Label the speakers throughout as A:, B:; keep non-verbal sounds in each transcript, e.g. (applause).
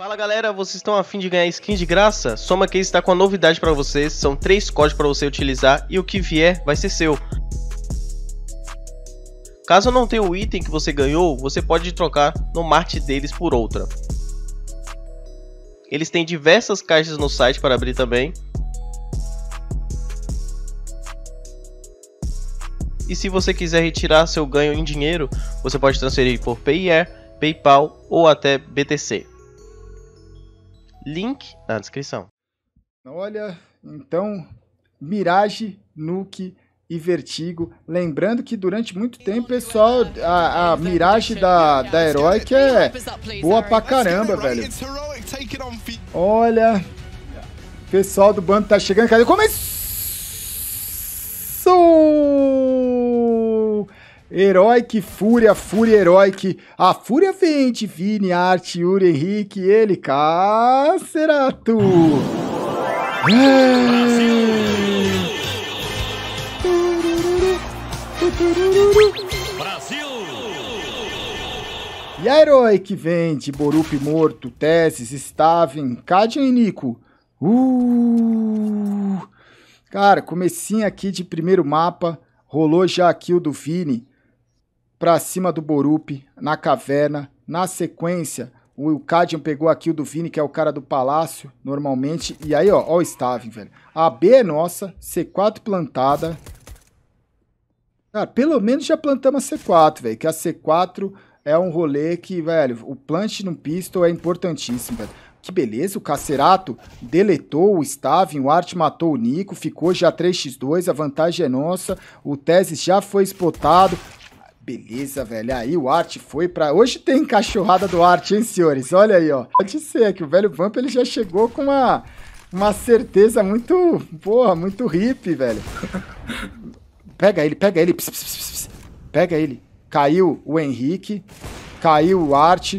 A: Fala galera, vocês estão afim de ganhar skin de graça? Soma Case está com uma novidade para vocês, são três códigos para você utilizar
B: e o que vier vai ser seu. Caso não tenha o item que você ganhou, você pode trocar no marketing deles por outra.
A: Eles têm diversas caixas no site para abrir também. E se você quiser retirar seu ganho em dinheiro, você pode transferir por PIE, PayPal ou até BTC. Link na descrição. Olha, então, Mirage, Nuke e Vertigo. Lembrando que durante muito tempo, pessoal, a, a Mirage da, da Heroic é boa pra caramba, velho. Olha, pessoal do bando tá chegando. Cadê? Começou! Heroic Fúria, Fúria Heroic. A Fúria Vente, Vini, Arte, Yuri, Henrique, ele, Cacerato. Brasil! Brasil! E a Heroic Vente, Borup Morto, Tesis, Staven, Cadian e Nico. Uh! Cara, comecinho aqui de primeiro mapa, rolou já a kill do Vini para cima do Borup, na caverna. Na sequência, o Cadian pegou a kill do Vini, que é o cara do palácio, normalmente. E aí, ó, ó o Stavin, velho. A B é nossa, C4 plantada. Cara, pelo menos já plantamos a C4, velho. Que a C4 é um rolê que, velho, o plant no pistol é importantíssimo, velho. Que beleza, o Cacerato deletou o Stavin, o Art matou o Nico, ficou já 3x2, a vantagem é nossa, o Tese já foi spotado, Beleza, velho. Aí o Art foi pra... Hoje tem cachorrada do Art, hein, senhores? Olha aí, ó. Pode ser que o velho Vamp ele já chegou com uma, uma certeza muito... Porra, muito hippie, velho. Pega ele, pega ele. Pss, pss, pss, pega ele. Caiu o Henrique. Caiu o Art.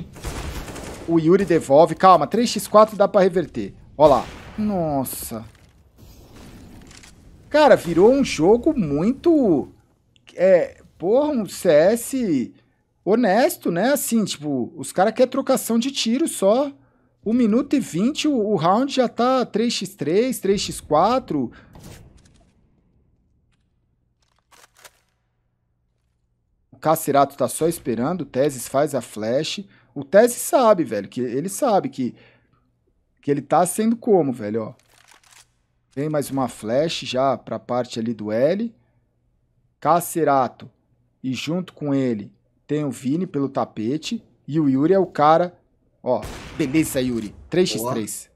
A: O Yuri devolve. Calma, 3x4 dá pra reverter. Ó lá. Nossa. Cara, virou um jogo muito... É, porra, um CS honesto, né? Assim, tipo, os caras querem trocação de tiro só. Um minuto e vinte, o, o round já tá 3x3, 3x4. O Cacerato tá só esperando, o Teses faz a flash. O Teses sabe, velho, que ele sabe que, que ele tá sendo como, velho, ó. Vem mais uma flash já pra parte ali do L. Cacerato e junto com ele tem o Vini pelo tapete. E o Yuri é o cara. Ó, beleza, Yuri. 3x3. Boa.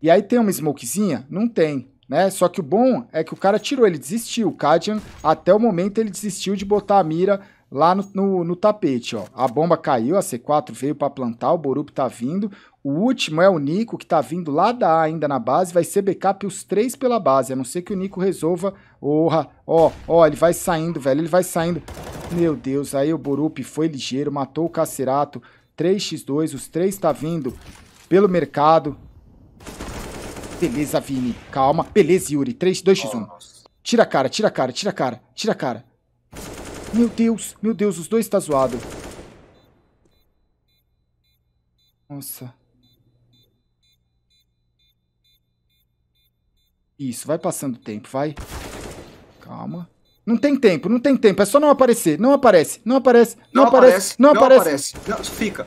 A: E aí tem uma smokezinha? Não tem, né? Só que o bom é que o cara tirou, ele desistiu. O Kadian, até o momento, ele desistiu de botar a mira lá no, no, no, tapete, ó. A bomba caiu, a C4 veio para plantar, o Borup tá vindo. O último é o Nico, que está vindo lá da A ainda na base, vai ser backup os três pela base, a não ser que o Nico resolva. Orra, ó, ó, ele vai saindo, velho, ele vai saindo. Meu Deus, aí o Borup foi ligeiro, matou o Cacerato. 3x2, os três tá vindo pelo mercado. Beleza, Vini, calma. Beleza, Yuri, 3, 2x1. Oh, tira a cara, tira a cara, tira a cara, tira a cara. Meu Deus, meu Deus, os dois tá zoado. Nossa. Isso, vai passando o tempo, vai. Calma. Não tem tempo, não tem tempo. É só não aparecer. Não aparece, não aparece, não, não aparece, aparece, não aparece. Não aparece. Não, fica.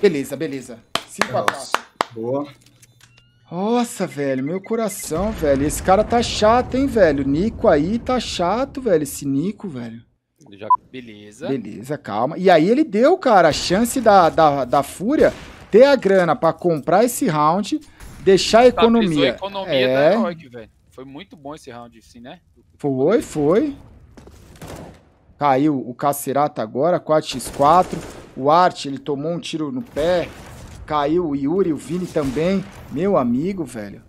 A: Beleza, beleza. 5 a Boa. Nossa, velho, meu coração, velho. Esse cara tá chato, hein, velho. Nico aí tá chato, velho. Esse Nico, velho.
B: Já... Beleza. Beleza,
A: calma. E aí ele deu, cara, a chance da, da, da Fúria ter a grana pra comprar esse round Deixar a economia. a economia é... da
B: Heroic, velho. Foi muito bom esse round, sim, né?
A: Foi, foi. Caiu o Cacerata agora, 4x4. O Art, ele tomou um tiro no pé. Caiu o Yuri, o Vini também. Meu amigo, velho.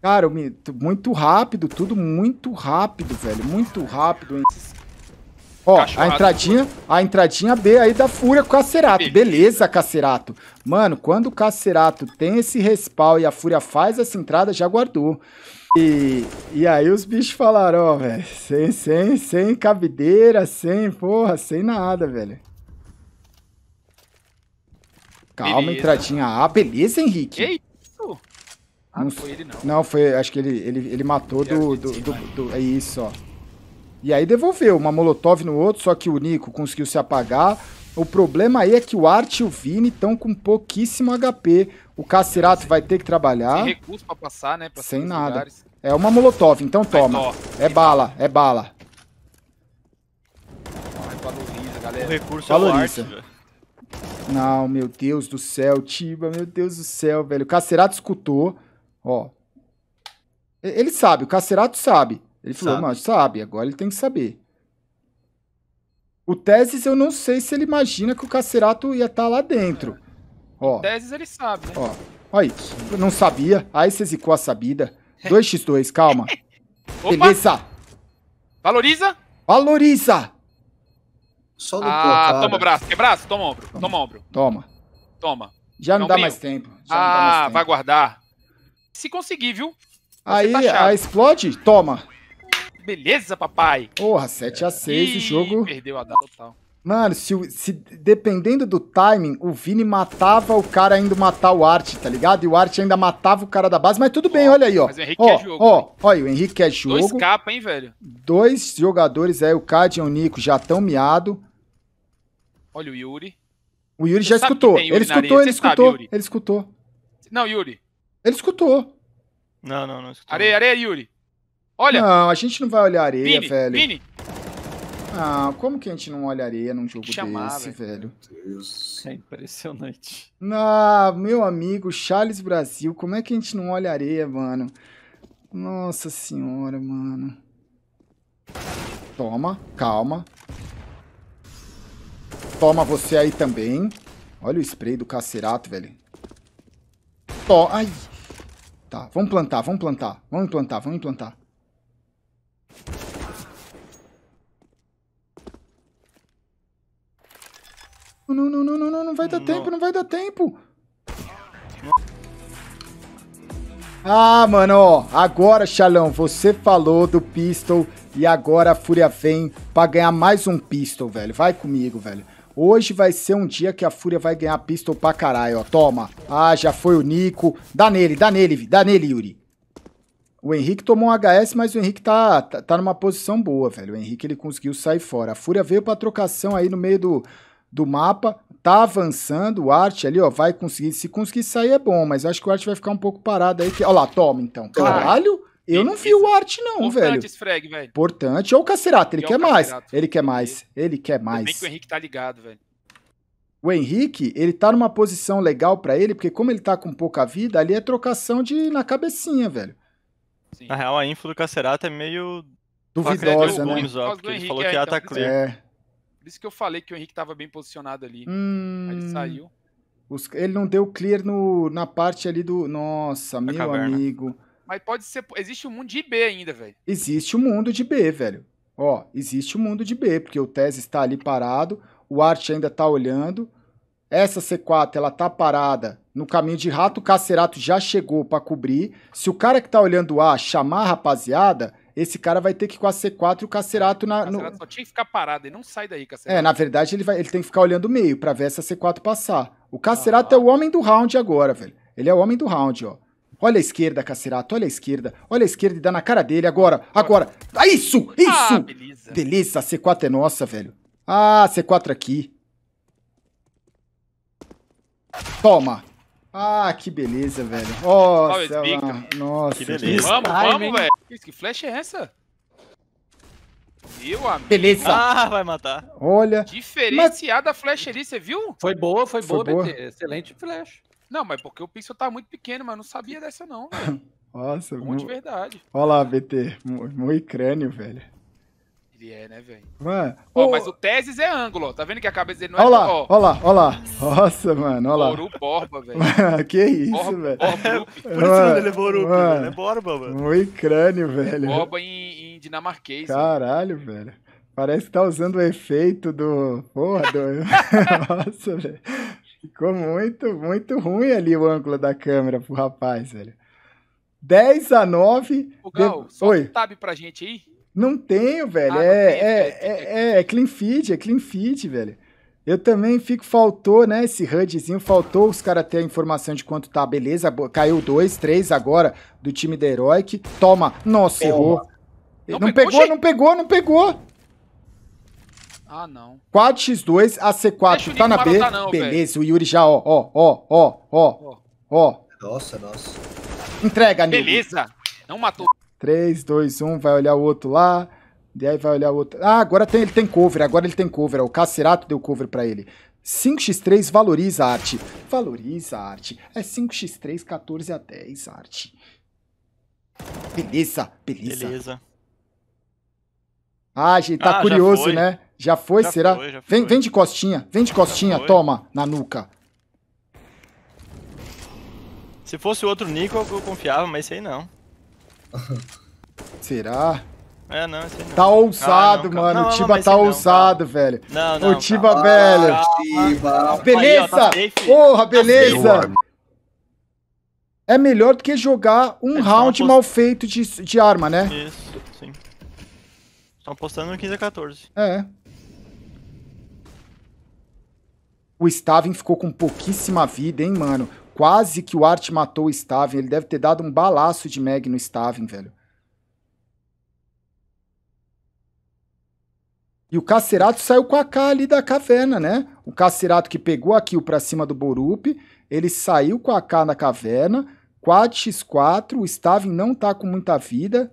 A: Cara, muito rápido, tudo muito rápido, velho. Muito rápido. Hein? Ó, a entradinha, a entradinha B aí da Fúria com o Cacerato. Beleza, Cacerato. Mano, quando o Cacerato tem esse respawn e a Fúria faz essa entrada, já guardou. E, e aí os bichos falaram, ó, velho, sem, sem, sem cabideira, sem, porra, sem nada, velho. Calma, beleza. entradinha A. Beleza, Henrique. Que isso? Ah, não foi ele não. Não, foi, acho que ele, ele, ele matou do, do, do, do... É isso, ó. E aí devolveu uma molotov no outro, só que o Nico conseguiu se apagar. O problema aí é que o Art e o Vini estão com pouquíssimo HP. O Cacirato vai ter que trabalhar. Sem recurso
B: pra passar, né? Pra Sem nada. Lugares.
A: É uma molotov, então toma. É bala, é bala.
B: valoriza, galera. É valoriza.
A: Não, meu Deus do céu, Tiba, meu Deus do céu, velho. O Cacerato escutou, ó. Ele sabe, o Cacerato sabe. Ele falou, sabe. não, sabe, agora ele tem que saber. O Tesis eu não sei se ele imagina que o Cacerato ia estar tá lá dentro. Ó.
B: Teses ele sabe, né? Ó.
A: Olha isso. Eu não sabia. Aí você zicou a sabida. 2x2, (laughs) calma.
B: Beleza. Valoriza.
A: Valoriza. Só no Ah, pô, toma o braço.
B: Quer braço? Toma ombro. Toma, toma ombro. Toma. Toma. Já não, não dá mais
A: tempo. Já ah, mais tempo. vai
B: guardar. Se conseguir, viu? Você
A: aí, tá aí explode? Toma
B: beleza, papai. Porra, 7x6 o jogo. Perdeu a total.
A: Mano, se, se, dependendo do timing, o Vini matava o cara indo matar o Art, tá ligado? E o Art ainda matava o cara da base, mas tudo bem, olha aí, ó. Mas o Henrique é ó, é jogo. Ó, ó, o Henrique é jogo. Dois capa, hein, velho? Dois jogadores aí, é, o Cad e o Nico já tão miado. Olha o Yuri. O Yuri Você já escutou. Yuri ele escutou, ele escutou, ele escutou. Não, Yuri. Ele escutou.
B: Não, não, não escutou. Areia, areia, Yuri.
A: Olha. Não, a gente não vai olhar areia, Vini, velho. Vini. Ah, como que a gente não olha areia num jogo chamar, desse, velho? Meu Deus. É impressionante. Ah, meu amigo Charles Brasil, como é que a gente não olha areia, mano? Nossa senhora, mano. Toma, calma. Toma você aí também. Olha o spray do cacerato, velho. Toma. ai. Tá, vamos plantar, vamos plantar. Vamos implantar, vamos implantar. Não, não, não, não, não, não vai dar não. tempo, não vai dar tempo. Ah, mano, ó, agora, Xalão, você falou do pistol e agora a Fúria vem pra ganhar mais um pistol, velho. Vai comigo, velho. Hoje vai ser um dia que a Fúria vai ganhar pistol pra caralho, ó. Toma. Ah, já foi o Nico. Dá nele, dá nele, dá nele, Yuri. O Henrique tomou um HS, mas o Henrique tá, tá, tá numa posição boa, velho. O Henrique ele conseguiu sair fora. A Fúria veio pra trocação aí no meio do, do mapa, tá avançando. O Arte ali, ó, vai conseguir. Se conseguir sair é bom, mas acho que o Arte vai ficar um pouco parado aí. Que... Olha lá, toma então. Caralho! Eu não vi o
B: Arte, não, Importante velho. Importante esse frag, velho.
A: Importante. Ou o Cacerato, ele, quer mais. Ele quer mais. Ele quer mais. Bem que o
B: Henrique tá ligado, velho.
A: O Henrique, ele tá numa posição legal para ele, porque como ele tá com pouca vida, ali é trocação de na cabecinha, velho. Sim. Na real, a info do Cacerato é meio.
B: Duvidosa, né? Gomes, ó, porque ele falou é, que ia então, tá clear. É. Por isso que eu falei que o Henrique tava bem posicionado ali. Hum...
A: Aí ele saiu. Ele não deu clear no... na parte ali do. Nossa, da meu caverna. amigo.
B: Mas pode ser. Existe um mundo de B ainda, velho.
A: Existe um mundo de B, velho. Ó, existe um mundo de B, porque o Tese está ali parado, o Art ainda tá olhando essa C4 ela tá parada no caminho de rato, o Cacerato já chegou para cobrir. Se o cara que tá olhando o A chamar a rapaziada, esse cara vai ter que ir com a C4 e o Cacerato na. O Cacerato no...
B: só tinha que ficar parado, ele não sai daí, Cacerato. É, na
A: verdade, ele, vai, ele tem que ficar olhando o meio para ver essa C4 passar. O Cacerato ah. é o homem do round agora, velho. Ele é o homem do round, ó. Olha a esquerda, Cacerato, olha a esquerda. Olha a esquerda e dá na cara dele agora, agora. Ah, isso, isso! Ah, beleza. Beleza, a C4 é nossa, velho. Ah, C4 aqui. Toma. Ah, que beleza, velho. Nossa, oh, Nossa. Que beleza. Vamos, vamos, velho.
B: Que flash é essa? Meu amigo. Beleza. Ah, vai matar. Olha. Diferenciada mas... a ali, você viu? Foi boa, foi, foi boa, BT. Excelente flash. Não, mas porque o pixel tá muito pequeno, mas não sabia dessa não, velho.
A: (laughs) Nossa, Bom, meu... de verdade. Olha lá, BT. Muito crânio, velho é, né, velho? Mano. o... É? mas o
B: Teses é ângulo, ó. Tá vendo que a cabeça dele não é olha é lá, ó. ó lá,
A: ó lá. Nossa, mano, ó lá. Boru
B: Borba, velho. que isso, velho. Por isso mano, ele é Boru, mano. É
A: Borba, mano. Muito crânio, velho. Borba
B: em, em dinamarquês.
A: Caralho, velho. velho. Parece que tá usando o efeito do. Porra, do. (laughs) Nossa, velho. Ficou muito, muito ruim ali o ângulo da câmera pro rapaz, velho. 10 a 9. O Gal, de... só Oi. um
B: tab pra gente aí.
A: Não tenho, velho. Ah, é, é, é, é, é, clean feed, é clean feed, velho. Eu também fico, faltou, né, esse HUDzinho, faltou os caras ter a informação de quanto tá, beleza, caiu dois, três agora do time da Heroic, toma, nossa, errou. Não, não pegou, pegou não pegou, não pegou. Ah, não. 4x2, c 4 tá na B, não, beleza, véio. o Yuri já, ó, ó, ó, ó, ó, ó.
B: Nossa, nossa. Entrega, Nil. Beleza, não matou.
A: 3, 2, 1, vai olhar o outro lá. E aí vai olhar o outro. Ah, agora tem, ele tem cover, agora ele tem cover. O Cacerato deu cover pra ele. 5x3 valoriza a arte. Valoriza a arte. É 5x3, 14 a 10 arte. Beleza, beleza. Beleza. Ah, a gente, tá ah, curioso, já né? Já foi, já será? Foi, já foi. Vem, vem de costinha, vem de costinha, toma, na nuca. Se fosse outro Nico, eu confiava, mas esse aí não. (laughs) Será? É, não, esse não. Tá ousado, ah, não, mano. Não, o Tiba tá ousado, velho. Não, não. O Tiba, velho.
B: Beleza! Tá Porra, tá beleza!
A: É melhor do que jogar um Eles round apost... mal feito de, de arma, né? Isso, sim. Estão apostando no 15 a 14. É. O Stavin ficou com pouquíssima vida, hein, mano. Quase que o Art matou o Staven. Ele deve ter dado um balaço de Meg no Staven, velho. E o Cacerato saiu com a K ali da caverna, né? O Cacerato que pegou a kill pra cima do Borup, ele saiu com a K na caverna, 4x4, o Staven não tá com muita vida.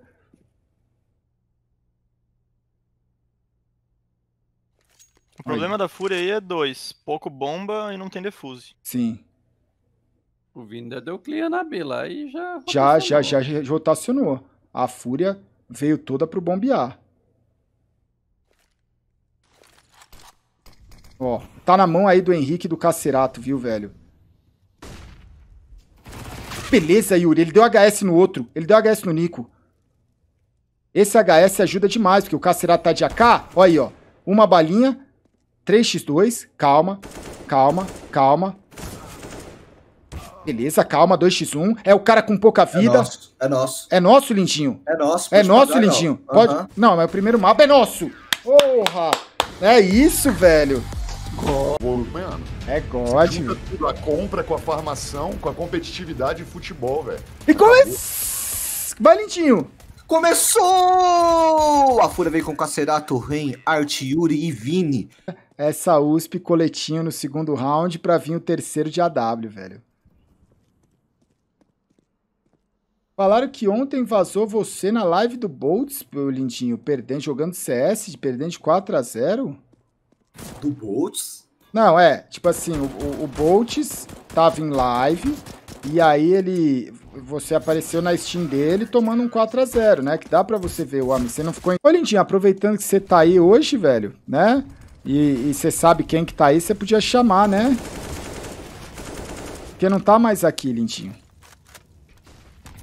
A: O problema
B: aí. da Fúria aí é dois, pouco bomba e não tem defuse. Sim. O Vini deu clear na B lá e já.
A: Já, já, já, rotacionou. A Fúria veio toda pro bombear. Ó, tá na mão aí do Henrique do Cacerato, viu, velho? Beleza, Yuri. Ele deu HS no outro. Ele deu HS no Nico. Esse HS ajuda demais, porque o Cacerato tá de AK. olha aí, ó. Uma balinha. 3x2. Calma, calma, calma. Beleza, calma, 2x1. É o cara com pouca é vida. É nosso. É nosso, é nosso Lindinho. É nosso. É nosso, Lindinho. Não. Pode... Uhum. não, mas o primeiro mapa é nosso. Porra! É isso, velho. God. Mano. É God. Tudo, a compra com a formação, com a competitividade e futebol, velho. E começa... É Vai, Lindinho. Começou! A Fúria veio com Cacerato, Ren, Art, Yuri e Vini. Essa USP coletinho no segundo round pra vir o terceiro de AW, velho. Falaram que ontem vazou você na live do Bolts, Lindinho, perdendo, jogando CS, perdendo de 4 a 0 Do Bolts? Não, é, tipo assim, o, o, o Bolts tava em live, e aí ele. Você apareceu na Steam dele tomando um 4x0, né? Que dá para você ver o homem. Você não ficou. Ô, Lindinho, aproveitando que você tá aí hoje, velho, né? E, e você sabe quem que tá aí, você podia chamar, né? Porque não tá mais aqui, Lindinho.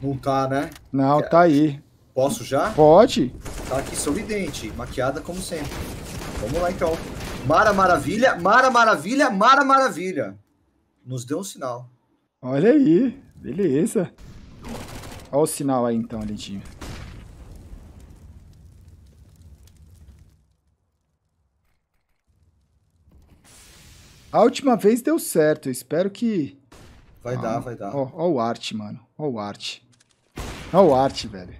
A: Não tá, né? Não, é- tá aí. Posso já? Pode. Tá aqui sorridente, maquiada como sempre. Vamos lá então. Mara Maravilha, Mara Maravilha, Mara Maravilha. Nos deu um sinal. Olha aí, beleza. Olha o sinal aí então, Lindinho. A última vez deu certo, espero que... Vai ah, dar, vai dar. Ó, ó o arte, mano, ó o arte. Olha o arte, velho.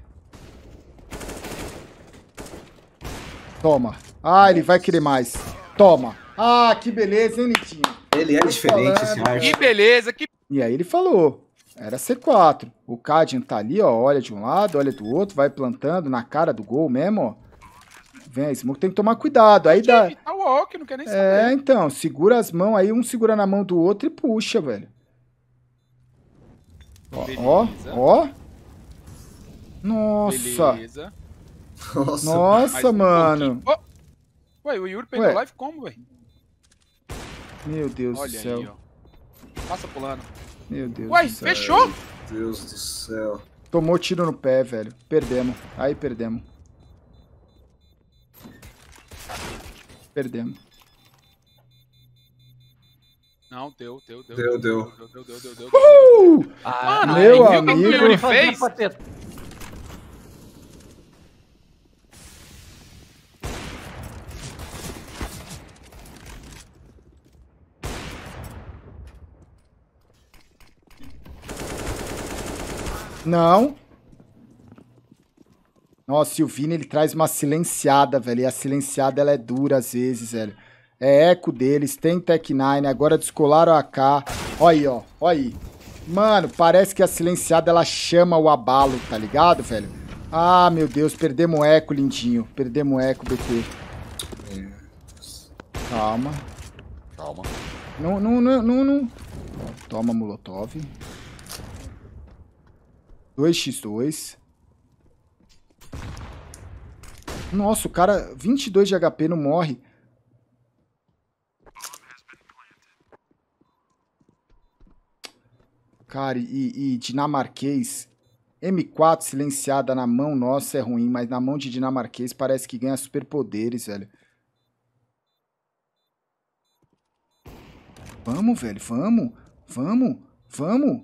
A: Toma. Ah, ele vai querer mais. Toma. Ah, que beleza, hein, Nitinho?
B: Ele é diferente, esse arte. Que
A: beleza, que... E aí ele falou. Era C4. O Cadian tá ali, ó. Olha de um lado, olha do outro. Vai plantando na cara do gol mesmo, ó. Vem a Smoke, tem que tomar cuidado. Aí dá... Tá o walk, não quer nem é, saber. É, então. Segura as mãos aí. Um segura na mão do outro e puxa, velho. Ó, ó, ó. Nossa! Beleza. Nossa, Nossa mano. Um
B: oh! Ué, o Yuri pegou Ué. live como, velho?
A: Meu Deus Olha do céu. Aí,
B: ó. Passa pulando.
A: Meu Deus Ué, do céu. fechou? Meu
B: Deus do céu.
A: Tomou tiro no pé, velho. Perdemos. Aí perdemos. Perdemos.
B: Não, deu, deu, deu. Deu, deu. Deu, deu, deu, deu, deu, deu, deu, deu, Mano, meu amigo. Viu o que o Yuri fez?
A: Não. Nossa, e o Vini, ele traz uma silenciada, velho. E a silenciada, ela é dura às vezes, velho. É eco deles, tem Tech-9, agora descolaram a AK. Olha aí, ó, olha aí. Mano, parece que a silenciada, ela chama o abalo, tá ligado, velho? Ah, meu Deus, perdemos eco, lindinho. Perdemos eco, BT. Calma. Calma. Não, não, não, não, não. Toma, Molotov. 2x2. Nossa, o cara, 22 de HP, não morre. Cara, e, e dinamarquês, M4 silenciada na mão nossa é ruim, mas na mão de dinamarquês parece que ganha superpoderes, velho. Vamos, velho, vamos, vamos, vamos.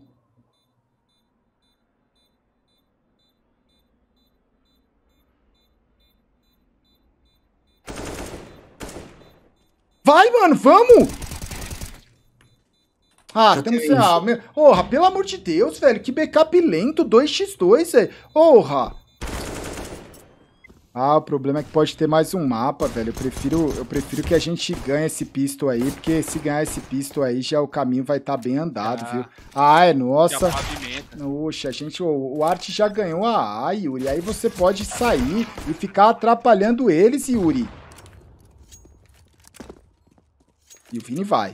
A: Vai, mano, vamos! Ah, Já temos. É ah, Porra, pelo amor de Deus, velho. Que backup lento, 2x2, velho. Porra! Ah, o problema é que pode ter mais um mapa, velho. Eu prefiro, eu prefiro que a gente ganhe esse pisto aí, porque se ganhar esse pisto aí, já o caminho vai estar tá bem andado, ah, viu? nossa. Oxa, a gente, o, o Art já ganhou a A, Yuri. Aí você pode sair e ficar atrapalhando eles, Yuri. E o Vini vai.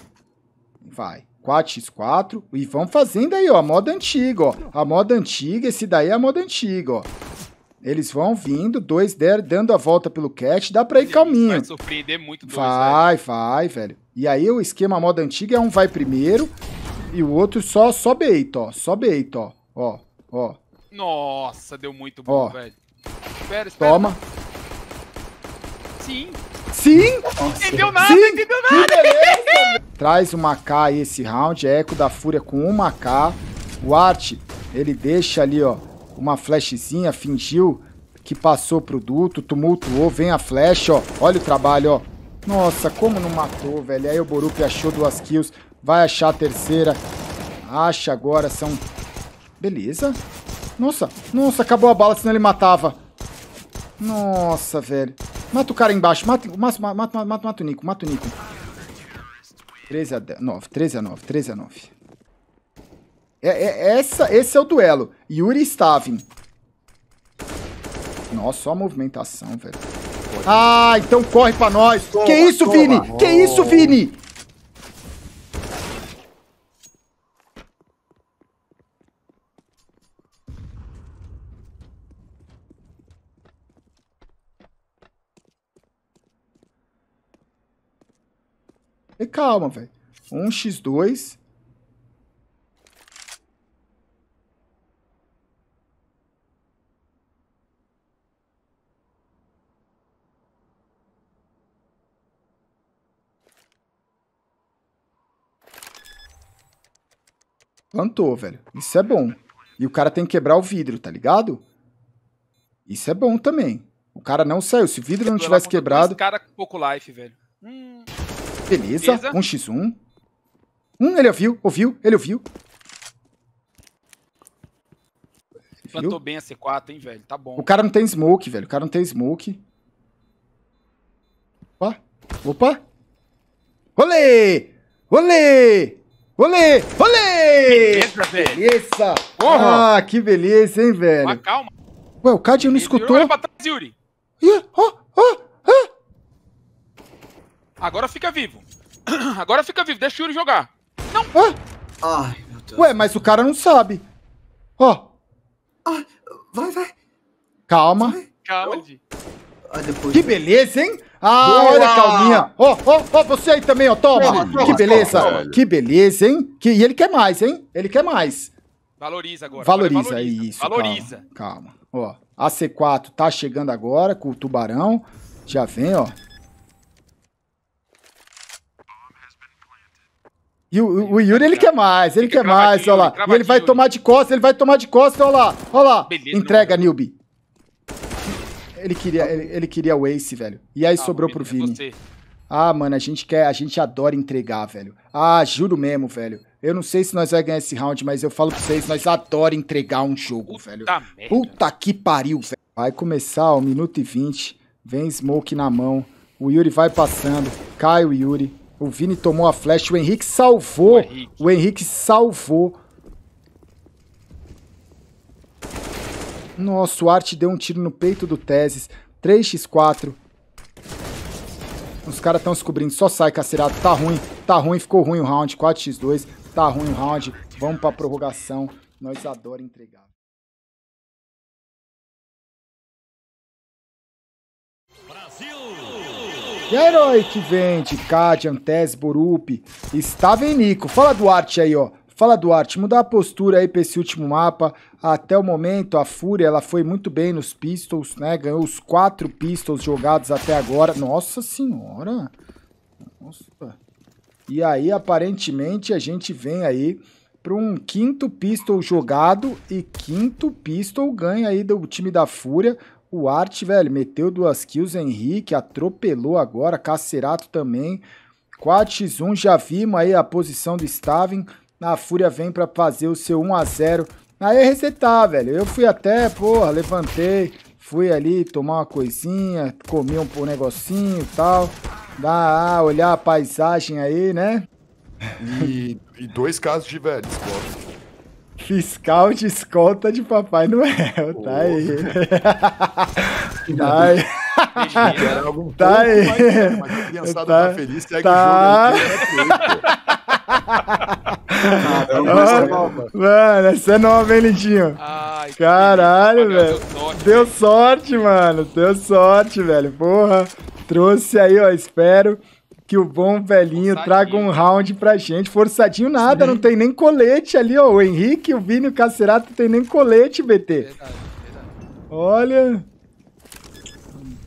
A: Vai. 4x4. E vão fazendo aí, ó. A moda antiga, ó. A moda antiga. Esse daí é a moda antiga, ó. Eles vão vindo, dois der, dando a volta pelo cat, dá pra ir calminho. Vai
B: surpreender muito
A: dois, Vai, né? velho. vai, velho. E aí o esquema moda antiga é um vai primeiro e o outro só, só beita, ó. Só bait, ó. Ó, ó.
B: Nossa, deu muito bom, ó. velho. Espera, espera. Toma. Sim.
A: Sim! Nossa. Entendeu nada, Sim.
B: entendeu nada!
A: Traz uma K aí esse round, é Eco da Fúria com uma K. O Art, ele deixa ali, ó, uma flashzinha, fingiu que passou duto, tumultuou, vem a flash, ó. Olha o trabalho, ó. Nossa, como não matou, velho. Aí o Borupi achou duas kills, vai achar a terceira. Acha agora, são... Beleza. Nossa, nossa, acabou a bala, senão ele matava. Nossa, velho. Mata o cara embaixo. Mata, mata, mata, mata, mata o Nico. Mata o Nico. 13 a 9. 13 a 9. 13 a 9. É, é, é, essa, esse é o duelo. Yuri e Stavin. Nossa, só movimentação, velho. Ah, então corre pra nós. Toma, que isso, toma. Vini? Que isso, Vini? calma, velho. 1x2. Plantou, velho. Isso é bom. E o cara tem que quebrar o vidro, tá ligado? Isso é bom também. O cara não saiu. Se o vidro não tivesse quebrado. Esse
B: cara com é pouco life, velho. Hum.
A: Beleza. Beleza. 1x1. Hum, ele ouviu, ouviu, ele ouviu.
B: Plantou bem a C4, hein, velho? Tá bom. O cara não
A: tem smoke, velho. O cara não tem smoke. Opa. Opa. Olê! Olê! Olê! Olê! Beleza, velho. Beleza. Porra. Ah, que beleza, hein, velho. Mas calma. Ué, o Cad não
B: escutou. Olha pra trás, Yuri. Ih, ó, ó. Agora fica vivo. (clears throat) Agora fica vivo, deixa o Yuri jogar. Não!
A: Ah. Ai, meu Deus. Ué, mas o cara não sabe. Ó. Oh. Ah, vai, vai. Calma. Vai. Calma, Di. Ah, que beleza, hein? Ah, Boa! olha a calminha. Ó, ó, ó, você aí também, ó, toma. que beleza, toma, que beleza, hein? Que, e ele quer mais, hein? Ele quer mais.
B: Valoriza agora. Valoriza, valoriza. isso. Valoriza.
A: Calma, calma. Ó, a C4 tá chegando agora com o tubarão. Já vem, ó. E o, o Yuri, ele quer mais, ele quer mais, olha lá. E ele vai né? tomar de costas, ele vai tomar de costas, olha lá, olha lá. Entrega, Nilby. Né? Ele queria, ele, ele, queria o Ace, velho. E aí ah, sobrou pro é Vini. ah, mano, a gente quer, a gente adora entregar, velho. Ah, juro mesmo, velho. Eu não sei se nós vamos ganhar esse round, mas eu falo pra vocês, nós adora entregar um jogo, Puta velho. Merda. Puta que pariu, velho. Vai começar, ó, minuto e vinte. Vem Smoke na mão. O Yuri vai passando. Cai o Yuri. O Vini tomou a flecha, o Henrique salvou. O Henrique, o Henrique salvou. Nossa, o Art deu um tiro no peito do Tesis. 3x4. Os caras estão descobrindo. Só sai, cacerado. Tá ruim. Tá ruim. Ficou ruim o round. 4x2. Tá ruim o round. Vamos pra prorrogação. Nós adoramos entregar. Brasil! Herói que vende, Cádia, Antes, Borup, Nico. Fala Duarte aí, ó. Fala Duarte, mudar a postura aí para esse último mapa. Até o momento, a Fúria ela foi muito bem nos Pistols, né? Ganhou os quatro Pistols jogados até agora. Nossa senhora! Nossa. E aí, aparentemente, a gente vem aí para um quinto Pistol jogado e quinto Pistol ganha aí do time da Fúria. O Art velho, meteu duas kills, Henrique atropelou agora, Cacerato também. 4x1, já vimos aí a posição do Stavin. A Fúria vem para fazer o seu 1x0. Aí é resetar, velho. Eu fui até, porra, levantei, fui ali tomar uma coisinha, comi um, um negocinho e tal. Dá, ah, olhar a paisagem aí, né? E, e dois casos de velho, Fiscal de escolta de Papai Noel. Oh. Tá aí. tá aí. Algum tá aí. Mas tá, tá feliz, segue tá. o jogo. Caramba, é mano, essa é nova, hein, Lindinho? Ai, Caralho, velho. Deu sorte, mano. Deu sorte, velho. Porra. Trouxe aí, ó. Espero que o bom velhinho traga um round pra gente. Forçadinho nada, Sim. não tem nem colete ali, ó. O Henrique, o Vini, o Cacerato não tem nem colete, BT. Verdade, verdade. Olha.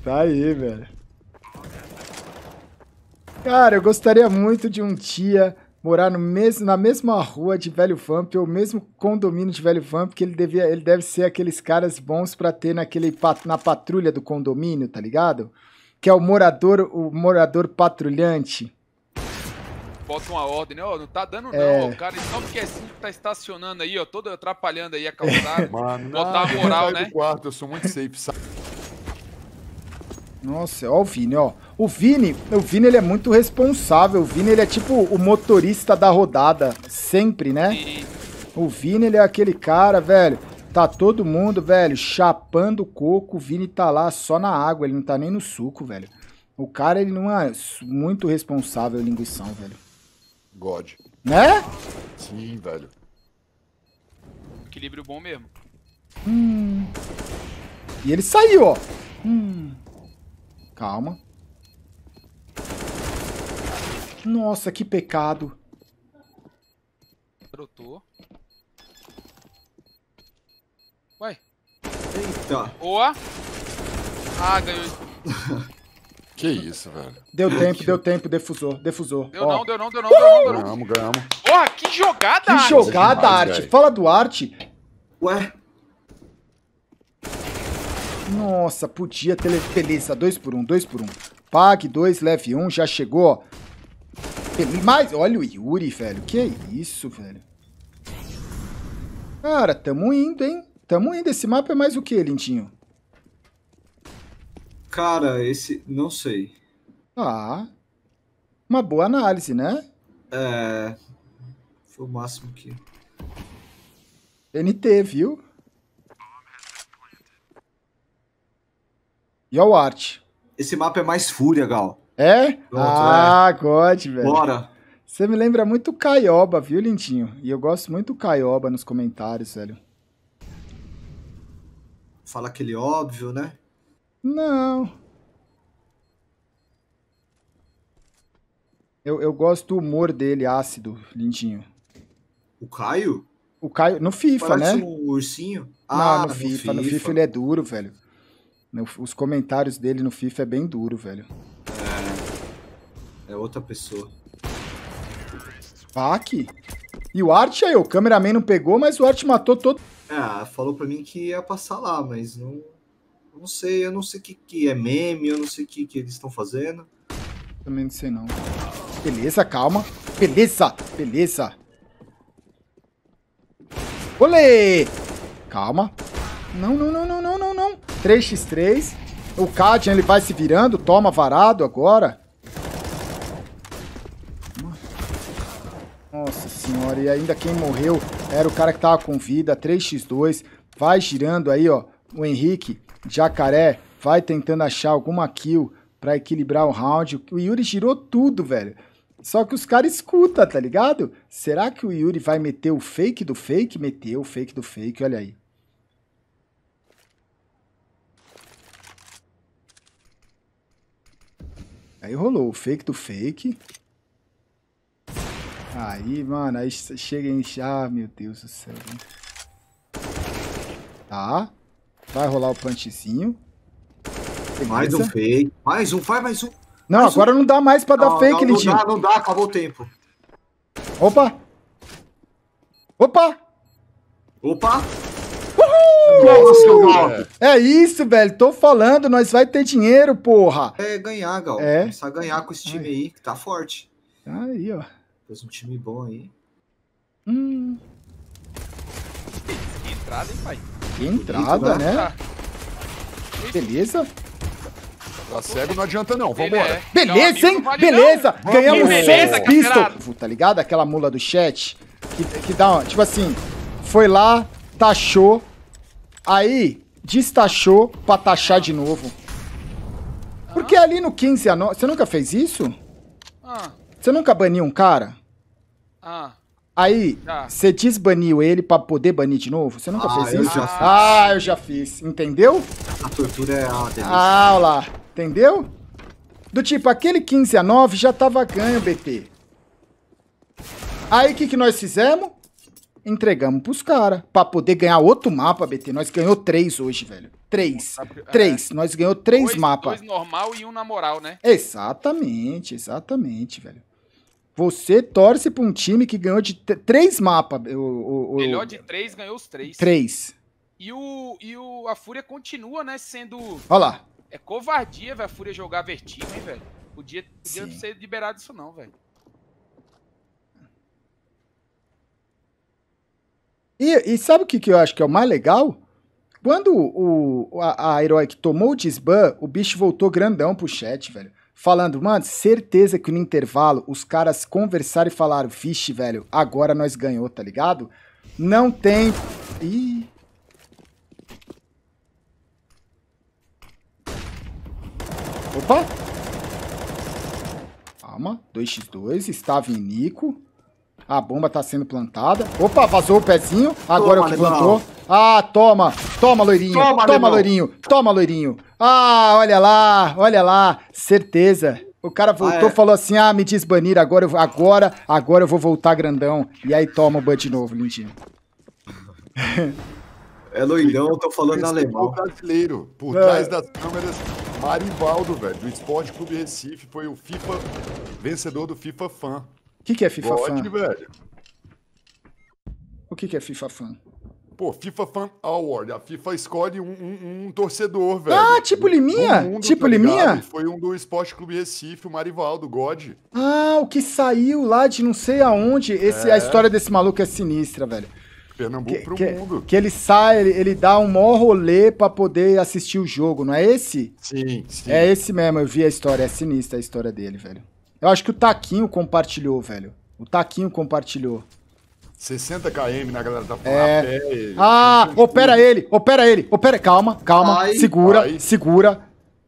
A: Tá aí, velho. Cara, eu gostaria muito de um dia morar no mesmo, na mesma rua de Velho Vamp, ou mesmo condomínio de Velho Vamp, que ele, devia, ele deve ser aqueles caras bons pra ter naquele, na patrulha do condomínio, tá ligado? que é o morador, o morador patrulhante.
B: Bota uma ordem, né? Ó, não tá dando é. não, O cara. Só porque é que tá estacionando aí, ó, todo atrapalhando aí a calçada. (laughs) Mano, Botar a moral, né? quarto, eu sou muito safe, sabe?
A: Nossa, ó o Vini, ó. O Vini, o Vini ele é muito responsável. O Vini ele é tipo o motorista da rodada, sempre, né? Sim. O Vini ele é aquele cara, velho. Tá todo mundo, velho, chapando coco. O Vini tá lá só na água, ele não tá nem no suco, velho. O cara, ele não é muito responsável, linguição, velho. God. Né?
B: Sim, velho. Equilíbrio bom mesmo.
A: Hum. E ele saiu, ó. Hum. Calma. Nossa, que pecado.
B: Trotou. Vai. Eita. Boa. Ah, ganhou. que isso, velho.
A: Deu tempo, deu tempo, defusou, defusou. Deu Ó. não, deu não, deu não, uh! deu não, deu não. Ganhamos, ganhamos.
B: Porra, que jogada, que jogada, demais, arte. Véio.
A: Fala do arte. Ué. Nossa, podia ter... Beleza, dois por um, dois por um. Pague dois, leve um, já chegou, Mais, olha o Yuri, velho. Que é isso, velho. Cara, tamo indo, hein? Tamo indo. Esse mapa é mais o que, Lindinho? Cara, esse. Não sei. Ah. Uma boa análise, né? É. Foi o máximo que. NT, viu? E o art. Esse mapa é mais fúria, Gal. É? Pronto, ah, é. God, velho. Bora. Você me lembra muito Caioba, viu, Lindinho? E eu gosto muito do Caioba nos comentários, velho fala aquele óbvio, né? Não. Eu, eu gosto do humor dele, ácido, lindinho. O Caio? O Caio, no FIFA, Parece né? um ursinho. Não, ah, no, no FIFA, FIFA, No FIFA ele é duro, velho. No, os comentários dele no FIFA é bem duro, velho. É. É outra pessoa. Pac? E o Art aí, o cameraman não pegou, mas o Art matou todo. Ah, falou para mim que ia passar lá, mas não, não sei, eu não sei o que, que é meme, eu não sei o que, que eles estão fazendo. Também não sei não. Beleza, calma. Beleza, beleza. Olê! Calma. Não, não, não, não, não, não, não. 3x3. O Katian, ele vai se virando. Toma varado agora. Nossa senhora, e ainda quem morreu era o cara que tava com vida, 3x2. Vai girando aí, ó. O Henrique, Jacaré, vai tentando achar alguma kill para equilibrar o round. O Yuri girou tudo, velho. Só que os caras escutam, tá ligado? Será que o Yuri vai meter o fake do fake? Meteu o fake do fake, olha aí. Aí rolou o fake do fake. Aí, mano, aí chega em... Ah, meu Deus do céu. Tá. Vai rolar o punchzinho. Beleza. Mais um fake. Mais um, faz mais um. Não, mais agora um. não dá mais pra dar não, fake, Litinho. Não, dá, não dá, acabou o tempo. Opa! Opa! Opa! Uhul! Nossa, é isso, velho. Tô falando, nós vai ter dinheiro, porra. É ganhar, Gal. É. Começar a ganhar com esse time aí, aí que tá forte. Tá aí, ó. Fez um time bom aí. Hum.
B: Que entrada, hein, pai? Que entrada, né? Beleza. Tá cego não adianta não,
A: vambora. Beleza, hein? Vale beleza! Não. Ganhamos beleza, seis pistols. Tá ligado? Aquela mula do chat que, que dá, uma, tipo assim, foi lá, taxou, aí destachou pra taxar de novo. Porque ah. ali no 15 a 9... Você nunca fez isso? Ah. Você nunca baniu um cara? Ah. Aí, você tá. desbaniu ele pra poder banir de novo? Você nunca ah, fez isso? ah, eu já fiz. Entendeu? A tortura é uma delícia. Ah, olha lá. Entendeu? Do tipo, aquele 15 a 9 já tava ganho, BT. Aí, o que, que nós fizemos? Entregamos pros caras. Pra poder ganhar outro mapa, BT. Nós ganhou três hoje, velho. Três. Ah, é. Três. Nós ganhou três mapas. Dois
B: normal e um na moral, né?
A: Exatamente, exatamente, velho. Você torce pra um time que ganhou de três mapas. O, o, Melhor de
B: três, ganhou os três. Três. E, o, e o, a Fúria continua, né, sendo... Olha lá. É covardia, velho, a Fúria jogar vertigo, hein, velho. Podia, podia não ser liberado isso não, velho.
A: E, e, sabe o que, que eu acho que é o mais legal? Quando o, a, a Heroic tomou o desban, o bicho voltou grandão pro chat, velho falando, mano, certeza que no intervalo os caras conversaram e falaram, vixe, velho, agora nós ganhou, tá ligado? Não tem... Ih... Opa! Calma, 2x2, estava em Nico. A bomba tá sendo plantada. Opa, vazou o pezinho. Agora toma, é o que plantou. Ah, toma! Toma, loirinho! Toma, toma loirinho! Toma, loirinho! Ah, olha lá, olha lá, certeza. O cara ah, voltou, ah, é. falou assim: ah, me desbanir, agora, agora, agora eu vou voltar grandão. E aí toma o ban de novo, lindinho. (laughs) É loirão, eu tô falando Esse alemão. É brasileiro, por é. trás das câmeras, Marivaldo, velho, do Esporte Clube Recife, foi o FIFA, vencedor do FIFA Fan. O que, que é FIFA God, Fan? velho. O que, que é FIFA Fan? Pô, FIFA Fan Award. A FIFA escolhe um, um, um torcedor, velho. Ah, tipo Liminha? Mundo, tá tipo tá Liminha? Foi um do Esporte Clube Recife, o Marivaldo, God. Ah, o que saiu lá de não sei aonde. Esse, é. A história desse maluco é sinistra, velho. Pernambuco que, pro que, mundo. Que ele sai, ele, ele dá um maior rolê pra poder assistir o jogo, não é esse? Sim, sim. É esse mesmo, eu vi a história. É sinistra a história dele, velho. Eu acho que o Taquinho compartilhou, velho. O Taquinho compartilhou. 60 km, na né, galera? Tá é... Ah, opera ele, opera ele, opera. Calma, calma. Ai, segura, ai. segura.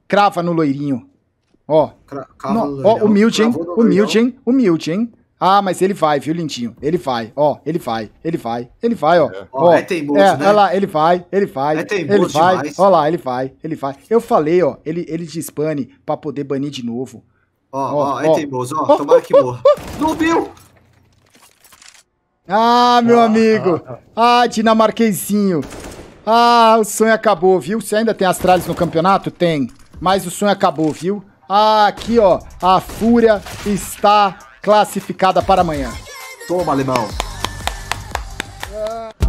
A: Crava no loirinho. Ó. Cra no, no ó, humilde, hein? Humilde, hein? Humilde, hein? Ah, mas ele vai, viu, lindinho? Ele vai, ó, ele vai, ele vai, ele vai, ó. É. Ó, é teimoso, é, né? Olha lá, ele vai, ele vai, é ele vai, demais. lá, ele vai, ele vai. Eu falei, ó, ele, ele desbane pra poder banir de novo. Ó, ó, ó é teimoso, ó, ó tomara que morra. Subiu! Ah, meu ah, amigo. Ah, ah, Ah, o sonho acabou, viu? Você ainda tem Astralis no campeonato? Tem. Mas o sonho acabou, viu? Ah, aqui, ó. A Fúria está classificada para amanhã. Toma, alemão. Ah.